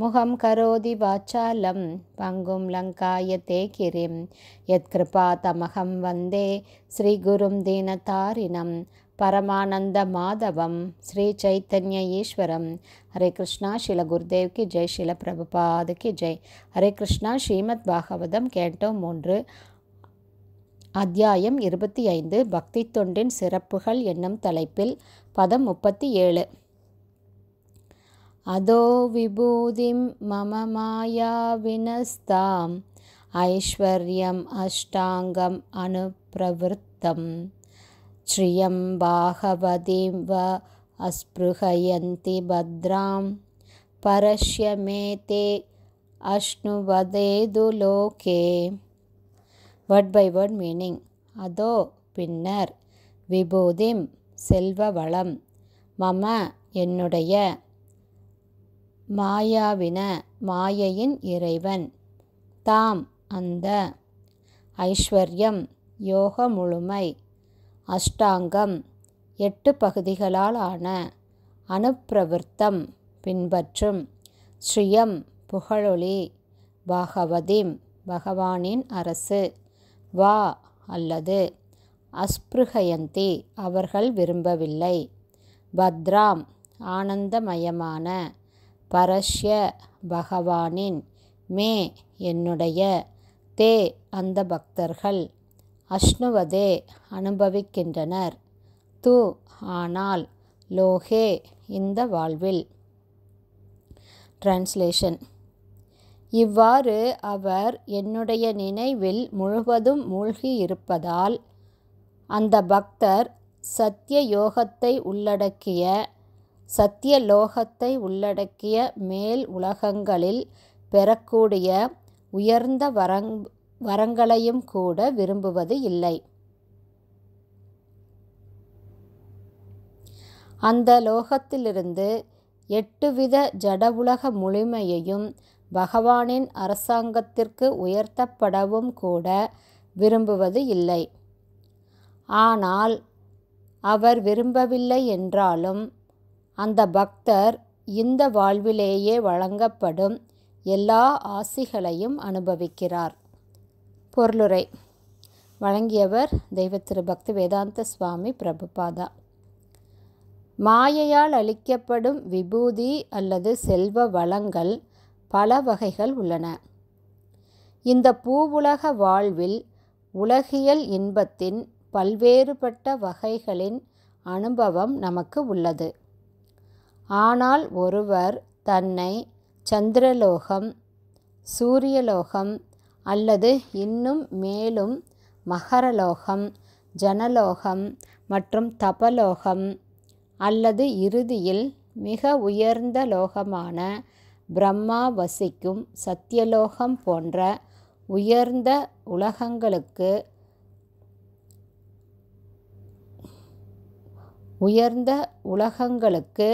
முகம் கரோதி வாச்சாலம் பங்கும் லங்காயத்தே கிரிம் யத்கிருபா தமகம் வந்தே ஸ்ரீகுரும் தீனதாரிணம் பரமானந்த மாதவம் ஸ்ரீ சைத்தன்ய ஈஸ்வரம் ஹரே கிருஷ்ணா ஷில குருதேவ்கி ஜெய் ஷில பிரபுபாதுக்கு ஜெய் ஹரே கிருஷ்ணா ஸ்ரீமத் பாகவதம் கேட்டோம் மூன்று அத்தியாயம் இருபத்தி ஐந்து பக்தி தொண்டின் சிறப்புகள் என்னும் தலைப்பில் பதம் முப்பத்தி ஏழு अदो विभूतिं मम मायाविनस्ताम् ऐश्वर्यम् अष्टाङ्गम् अनुप्रवृत्तं श्रियं बाहवतीं वा अस्पृहयन्ति भद्रां परश्यमेते अश्नुवदे लोके वर्ड् बै वर्ड् मीनिङ्ग् अदो पिन्नर् विभूतिं सेल्वळं मम என்னுடைய மாயாவின மாயையின் இறைவன் தாம் அந்த ஐஸ்வர்யம் யோக முழுமை அஷ்டாங்கம் எட்டு பகுதிகளால் ஆன அனுப்பிரவிருத்தம் பின்பற்றும் ஸ்ரீயம் புகழொளி பாகவதிம் பகவானின் அரசு வா அல்லது அஸ்பிருகயந்தி அவர்கள் விரும்பவில்லை பத்ராம் ஆனந்தமயமான பரஷ்ய பகவானின் மே என்னுடைய தே அந்த பக்தர்கள் அஷ்ணுவதே அனுபவிக்கின்றனர் து ஆனால் லோகே இந்த வாழ்வில் டிரான்ஸ்லேஷன் இவ்வாறு அவர் என்னுடைய நினைவில் முழுவதும் மூழ்கி இருப்பதால் அந்த பக்தர் சத்திய யோகத்தை உள்ளடக்கிய லோகத்தை உள்ளடக்கிய மேல் உலகங்களில் பெறக்கூடிய உயர்ந்த வரங் வரங்களையும் கூட விரும்புவது இல்லை. அந்த லோகத்திலிருந்து எட்டுவித ஜடவுலக முழுமையையும் பகவானின் அரசாங்கத்திற்கு உயர்த்தப்படவும் கூட விரும்புவது இல்லை. ஆனால் அவர் விரும்பவில்லை என்றாலும் அந்த பக்தர் இந்த வாழ்விலேயே வழங்கப்படும் எல்லா ஆசிகளையும் அனுபவிக்கிறார் பொருளுரை வழங்கியவர் தெய்வ திரு பக்தி வேதாந்த சுவாமி பிரபுபாதா மாயையால் அளிக்கப்படும் விபூதி அல்லது செல்வ வளங்கள் பல வகைகள் உள்ளன இந்த பூவுலக வாழ்வில் உலகியல் இன்பத்தின் பல்வேறுபட்ட வகைகளின் அனுபவம் நமக்கு உள்ளது ஆனால் ஒருவர் தன்னை சந்திரலோகம் சூரியலோகம் அல்லது இன்னும் மேலும் மகரலோகம் ஜனலோகம் மற்றும் தபலோகம் அல்லது இறுதியில் மிக உயர்ந்த லோகமான பிரம்மா வசிக்கும் சத்தியலோகம் போன்ற உயர்ந்த உலகங்களுக்கு உயர்ந்த உலகங்களுக்கு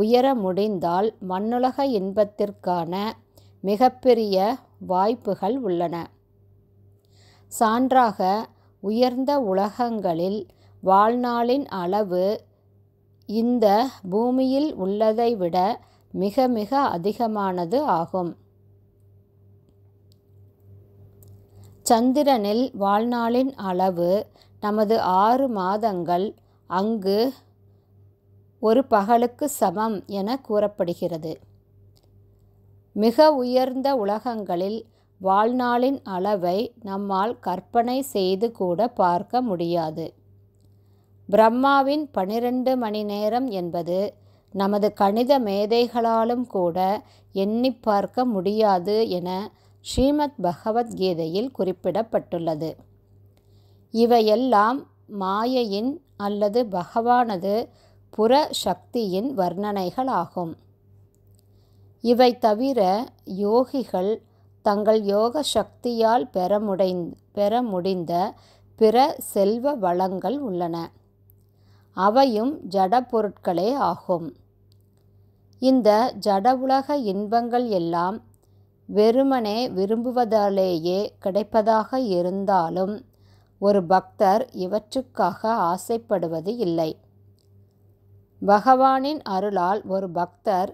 உயர முடிந்தால் மண்ணுலக இன்பத்திற்கான மிகப்பெரிய வாய்ப்புகள் உள்ளன சான்றாக உயர்ந்த உலகங்களில் வாழ்நாளின் அளவு இந்த பூமியில் உள்ளதை விட மிக மிக அதிகமானது ஆகும் சந்திரனில் வாழ்நாளின் அளவு நமது ஆறு மாதங்கள் அங்கு ஒரு பகலுக்கு சமம் என கூறப்படுகிறது மிக உயர்ந்த உலகங்களில் வாழ்நாளின் அளவை நம்மால் கற்பனை செய்து கூட பார்க்க முடியாது பிரம்மாவின் பனிரெண்டு மணி நேரம் என்பது நமது கணித மேதைகளாலும் கூட எண்ணி பார்க்க முடியாது என ஸ்ரீமத் பகவத்கீதையில் குறிப்பிடப்பட்டுள்ளது இவையெல்லாம் மாயையின் அல்லது பகவானது புற சக்தியின் வர்ணனைகளாகும் இவை தவிர யோகிகள் தங்கள் யோக சக்தியால் பெற முடை பெற முடிந்த பிற செல்வ வளங்கள் உள்ளன அவையும் ஜட பொருட்களே ஆகும் இந்த ஜட உலக இன்பங்கள் எல்லாம் வெறுமனே விரும்புவதாலேயே கிடைப்பதாக இருந்தாலும் ஒரு பக்தர் இவற்றுக்காக ஆசைப்படுவது இல்லை பகவானின் அருளால் ஒரு பக்தர்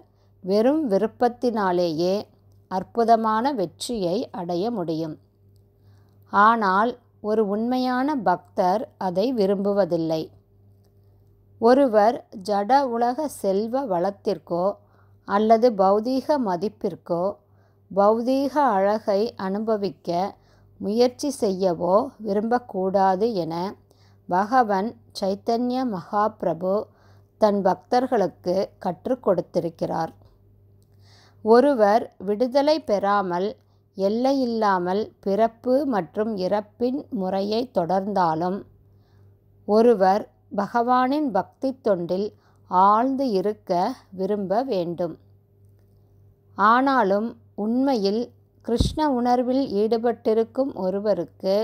வெறும் விருப்பத்தினாலேயே அற்புதமான வெற்றியை அடைய முடியும் ஆனால் ஒரு உண்மையான பக்தர் அதை விரும்புவதில்லை ஒருவர் ஜட உலக செல்வ வளத்திற்கோ அல்லது பௌதீக மதிப்பிற்கோ பௌதீக அழகை அனுபவிக்க முயற்சி செய்யவோ விரும்பக்கூடாது என பகவன் சைத்தன்ய மகாபிரபு தன் பக்தர்களுக்கு கற்றுக் கொடுத்திருக்கிறார் ஒருவர் விடுதலை பெறாமல் எல்லையில்லாமல் பிறப்பு மற்றும் இறப்பின் முறையை தொடர்ந்தாலும் ஒருவர் பகவானின் பக்தி தொண்டில் ஆழ்ந்து இருக்க விரும்ப வேண்டும் ஆனாலும் உண்மையில் கிருஷ்ண உணர்வில் ஈடுபட்டிருக்கும் ஒருவருக்கு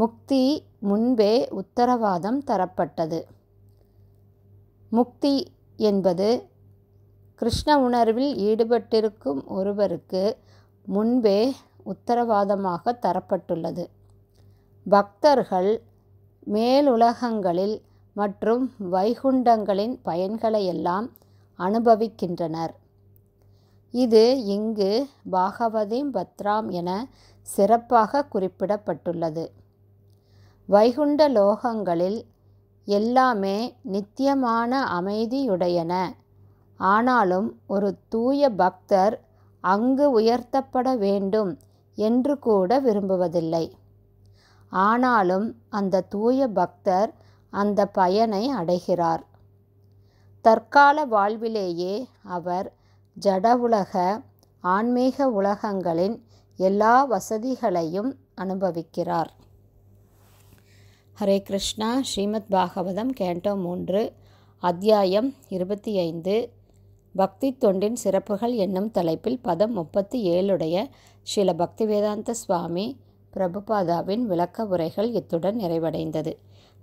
முக்தி முன்பே உத்தரவாதம் தரப்பட்டது முக்தி என்பது கிருஷ்ண உணர்வில் ஈடுபட்டிருக்கும் ஒருவருக்கு முன்பே உத்தரவாதமாக தரப்பட்டுள்ளது பக்தர்கள் மேலுலகங்களில் மற்றும் வைகுண்டங்களின் பயன்களையெல்லாம் அனுபவிக்கின்றனர் இது இங்கு பாகவதீம் பத்ராம் என சிறப்பாக குறிப்பிடப்பட்டுள்ளது வைகுண்ட லோகங்களில் எல்லாமே நித்தியமான அமைதியுடையன ஆனாலும் ஒரு தூய பக்தர் அங்கு உயர்த்தப்பட வேண்டும் என்று கூட விரும்புவதில்லை ஆனாலும் அந்த தூய பக்தர் அந்த பயனை அடைகிறார் தற்கால வாழ்விலேயே அவர் ஜடவுலக ஆன்மீக உலகங்களின் எல்லா வசதிகளையும் அனுபவிக்கிறார் ஹரே கிருஷ்ணா ஸ்ரீமத் பாகவதம் கேண்டோ மூன்று அத்தியாயம் இருபத்தி ஐந்து பக்தி தொண்டின் சிறப்புகள் என்னும் தலைப்பில் பதம் முப்பத்தி ஏழுடைய ஸ்ரீல பக்திவேதாந்த சுவாமி பிரபுபாதாவின் விளக்க உரைகள் இத்துடன் நிறைவடைந்தது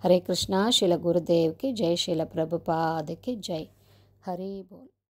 ஹரே கிருஷ்ணா ஸ்ரீல குருதேவ்க்கு ஜெய் ஸ்ரீல பிரபுபாதுக்கு ஜெய் ஹரி போல்